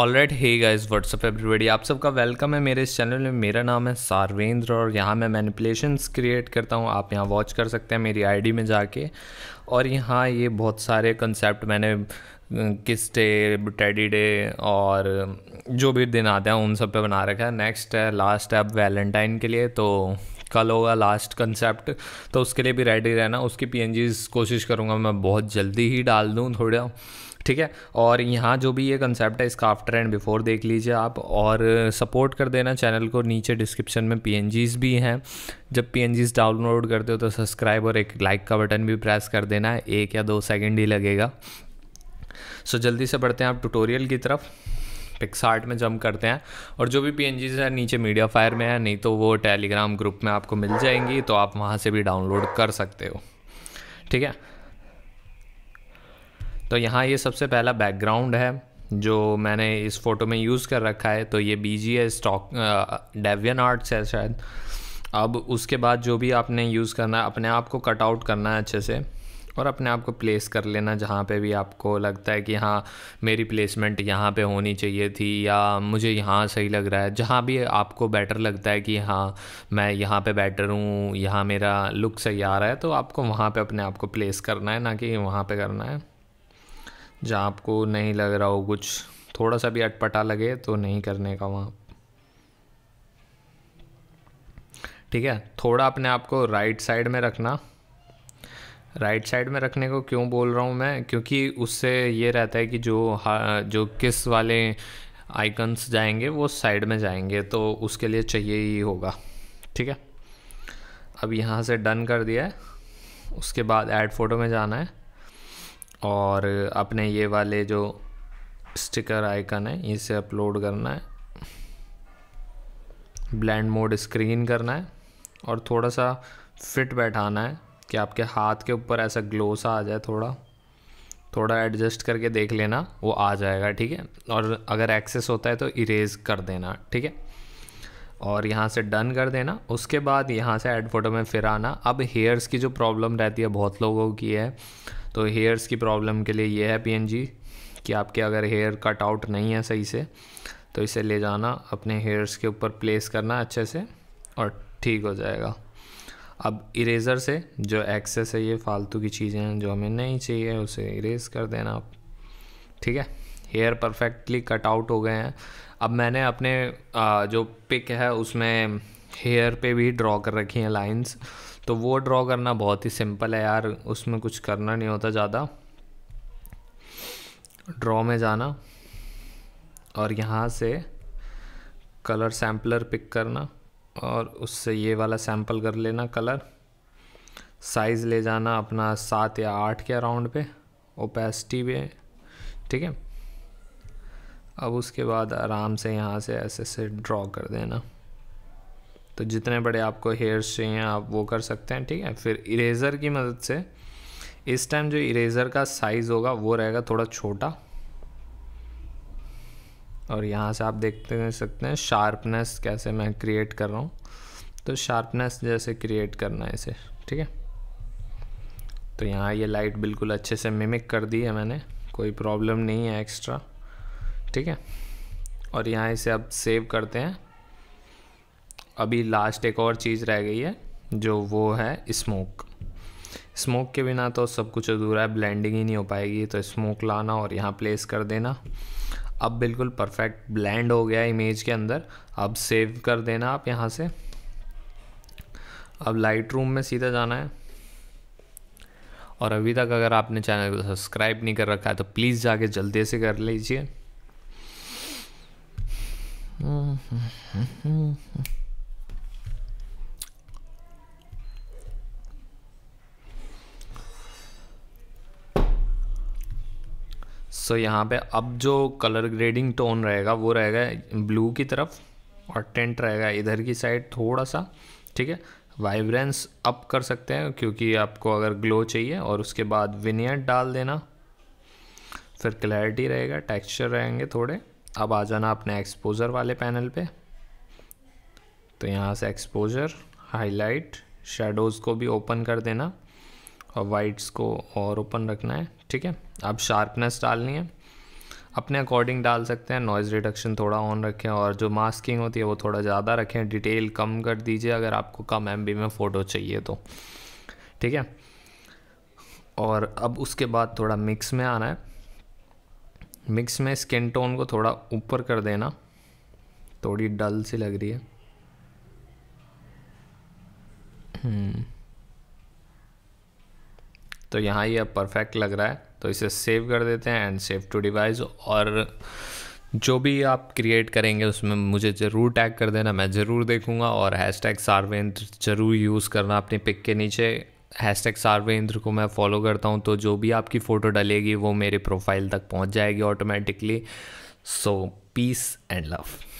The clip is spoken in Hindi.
All right hey guys what's up everybody आप सबका वेलकम है मेरे इस चैनल में मेरा नाम है सार्वेंद्र और यहाँ मैं मैनिपुलेशंस क्रिएट करता हूँ आप यहाँ वॉच कर सकते हैं मेरी आईडी में जाके और यहाँ ये बहुत सारे कंसेप्ट मैंने किस डे टेडी डे और जो भी दिन आते हैं उन सब पे बना रखा है नेक्स्ट है लास्ट है वैलेंटाइन के लिए तो कल होगा लास्ट कंसेप्ट तो उसके लिए भी रेडी रहना उसकी पी कोशिश करूँगा मैं बहुत जल्दी ही डाल दूँ थोड़ा ठीक है और यहाँ जो भी ये कंसेप्ट है इसका आफ्टर एंड बिफोर देख लीजिए आप और सपोर्ट कर देना चैनल को नीचे डिस्क्रिप्शन में पी भी हैं जब पी डाउनलोड करते हो तो सब्सक्राइब और एक लाइक का बटन भी प्रेस कर देना है एक या दो सेकेंड ही लगेगा सो जल्दी से बढ़ते हैं आप ट्यूटोरियल की तरफ पिक्सार्ट में जंप करते हैं और जो भी पी एन हैं नीचे मीडिया फायर में है नहीं तो वो टेलीग्राम ग्रुप में आपको मिल जाएंगी तो आप वहाँ से भी डाउनलोड कर सकते हो ठीक है तो यहाँ ये सबसे पहला बैकग्राउंड है जो मैंने इस फ़ोटो में यूज़ कर रखा है तो ये बी जी है स्टॉक डेवियन आर्ट्स है शायद अब उसके बाद जो भी आपने यूज़ करना है अपने आप को कटआउट करना है अच्छे से और अपने आप को प्लेस कर लेना जहाँ पे भी आपको लगता है कि हाँ मेरी प्लेसमेंट यहाँ पे होनी चाहिए थी या मुझे यहाँ सही लग रहा है जहाँ भी आपको बेटर लगता है कि हाँ मैं यहाँ पे बेटर हूँ यहाँ मेरा लुक सही आ रहा है तो आपको वहाँ पे अपने आप को प्लेस करना है ना कि वहाँ पे करना है जहाँ आपको नहीं लग रहा हो कुछ थोड़ा सा भी अटपटा लगे तो नहीं करने का वहाँ ठीक है थोड़ा अपने आप को राइट साइड में रखना राइट साइड में रखने को क्यों बोल रहा हूँ मैं क्योंकि उससे ये रहता है कि जो जो किस वाले आइकन्स जाएंगे वो साइड में जाएंगे तो उसके लिए चाहिए ही होगा ठीक है अब यहाँ से डन कर दिया है उसके बाद ऐड फ़ोटो में जाना है और अपने ये वाले जो स्टिकर आइकन है इसे अपलोड करना है ब्लैंड मोड स्क्रीन करना है और थोड़ा सा फिट बैठाना है कि आपके हाथ के ऊपर ऐसा ग्लो सा आ जाए थोड़ा थोड़ा एडजस्ट करके देख लेना वो आ जाएगा ठीक है और अगर एक्सेस होता है तो इरेज कर देना ठीक है और यहाँ से डन कर देना उसके बाद यहाँ से एड फोटो में फिर आना अब हेयर्स की जो प्रॉब्लम रहती है बहुत लोगों की है तो हेयर्स की प्रॉब्लम के लिए ये है पीएनजी कि आपके अगर हेयर कट आउट नहीं है सही से तो इसे ले जाना अपने हेयर्स के ऊपर प्लेस करना अच्छे से और ठीक हो जाएगा अब इरेज़र से जो एक्सेस है ये फालतू की चीज़ें हैं जो हमें नहीं चाहिए उसे इरेज़ कर देना आप ठीक है हेयर परफेक्टली कट आउट हो गए हैं अब मैंने अपने जो पिक है उसमें हेयर पे भी ड्रॉ कर रखी हैं लाइंस तो वो ड्रॉ करना बहुत ही सिंपल है यार उसमें कुछ करना नहीं होता ज़्यादा ड्रॉ में जाना और यहाँ से कलर सैम्पलर पिक करना और उससे ये वाला सैम्पल कर लेना कलर साइज़ ले जाना अपना सात या आठ के अराउंड पे ओपेसिटी पे ठीक है अब उसके बाद आराम से यहाँ से ऐसे से ड्रॉ कर देना तो जितने बड़े आपको हेयर्स चाहिए आप वो कर सकते हैं ठीक है फिर इरेज़र की मदद से इस टाइम जो इरेज़र का साइज़ होगा वो रहेगा थोड़ा छोटा और यहाँ से आप देखते तो सकते हैं शार्पनेस कैसे मैं क्रिएट कर रहा हूँ तो शार्पनेस जैसे क्रिएट करना है इसे ठीक है तो यहाँ ये लाइट बिल्कुल अच्छे से मिमिक कर दी है मैंने कोई प्रॉब्लम नहीं है एक्स्ट्रा ठीक है और यहाँ इसे अब सेव करते हैं अभी लास्ट एक और चीज़ रह गई है जो वो है स्मोक स्मोक के बिना तो सब कुछ अधूरा है ब्लेंडिंग ही नहीं हो पाएगी तो स्मोक लाना और यहाँ प्लेस कर देना अब बिल्कुल परफेक्ट ब्लेंड हो गया इमेज के अंदर अब सेव कर देना आप यहाँ से अब लाइट रूम में सीधा जाना है और अभी तक अगर आपने चैनल को सब्सक्राइब नहीं कर रखा है तो प्लीज़ जाके जल्दी से कर लीजिए सो यहाँ पे अब जो कलर ग्रेडिंग टोन रहेगा वो रहेगा ब्लू की तरफ और टेंट रहेगा इधर की साइड थोड़ा सा ठीक है वाइब्रेंस अप कर सकते हैं क्योंकि आपको अगर ग्लो चाहिए और उसके बाद विनियर डाल देना फिर क्लैरिटी रहेगा टेक्सचर रहेंगे थोड़े अब आ जाना अपने एक्सपोज़र वाले पैनल पे तो यहाँ से एक्सपोज़र हाईलाइट शेडोज़ को भी ओपन कर देना और वाइट्स को और ओपन रखना है ठीक है अब शार्पनेस डालनी है अपने अकॉर्डिंग डाल सकते हैं नॉइज़ रिडक्शन थोड़ा ऑन रखें और जो मास्किंग होती है वो थोड़ा ज़्यादा रखें डिटेल कम कर दीजिए अगर आपको कम एम में फ़ोटो चाहिए तो ठीक है और अब उसके बाद थोड़ा मिक्स में आना है मिक्स में स्किन टोन को थोड़ा ऊपर कर देना थोड़ी डल सी लग रही है हम्म। तो यहाँ ये परफेक्ट लग रहा है तो इसे सेव कर देते हैं एंड सेव टू डिवाइस और जो भी आप क्रिएट करेंगे उसमें मुझे ज़रूर टैग कर देना मैं ज़रूर देखूंगा और हैश टैग सार्वेंद्र ज़रूर यूज़ करना अपने पिक के नीचे हैश टैग सार्वेंद्र को मैं फॉलो करता हूँ तो जो भी आपकी फ़ोटो डलेगी वो मेरे प्रोफाइल तक पहुँच जाएगी automatically so peace and love